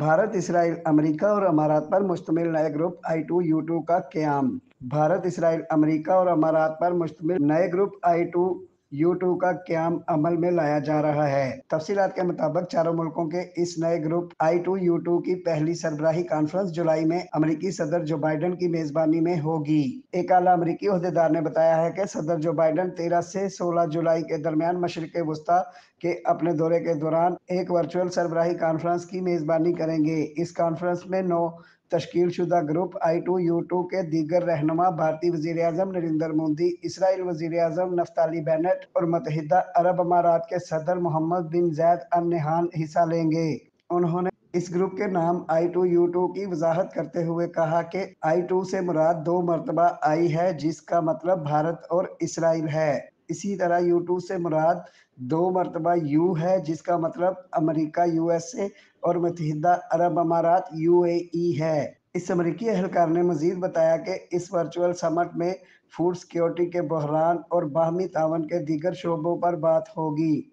Bharat Israel America और अमारात पर मुश्तमिल नए group I two U two का क्याम भारत इसराइल अमेरिका और अमारात पर मुश्तमिल नए group I two U two का क्याम अमल में लाया जा रहा है तफसीत के मुताबिक चारों मुल्कों के इस नए group I two U two की पहली सरबराही कॉन्फ्रेंस जुलाई में अमरीकी सदर जो बाइडन की मेजबानी में होगी एक आला अमरीकी अहदेदार ने बताया है की सदर जो बाइडन तेरह से सोलह जुलाई के दरमियान मशरक वस्ता के अपने दौरे के दौरान एक वर्चुअल सरबराही कॉन्फ्रेंस की मेजबानी करेंगे इस कॉन्फ्रेंस में नौ तश्कील शुदा group I two U two के दीगर रहनमा भारतीय वजीर अजम नरेंद्र मोदी इसराइल वजीर अजम नफ्ताली बैनट और मतहदा अरब अमारात के सदर मोहम्मद बिन जैद अन हिस्सा लेंगे उन्होंने इस ग्रुप के नाम आई टू यू टू की वजाहत करते हुए कहा कि आई टू से मुराद दो मरतबा आई है जिसका मतलब भारत और इसराइल है इसी तरह U2 से मुराद दो मरतबा यू है जिसका मतलब अमेरिका यूएसए और मतहदा अरब अमारात यूएई e है इस अमरीकी अहलकार ने मजीद बताया कि इस वर्चुअल समट में फूड सिक्योरिटी के बहरान और बाहमी तावन के दीगर शोबों पर बात होगी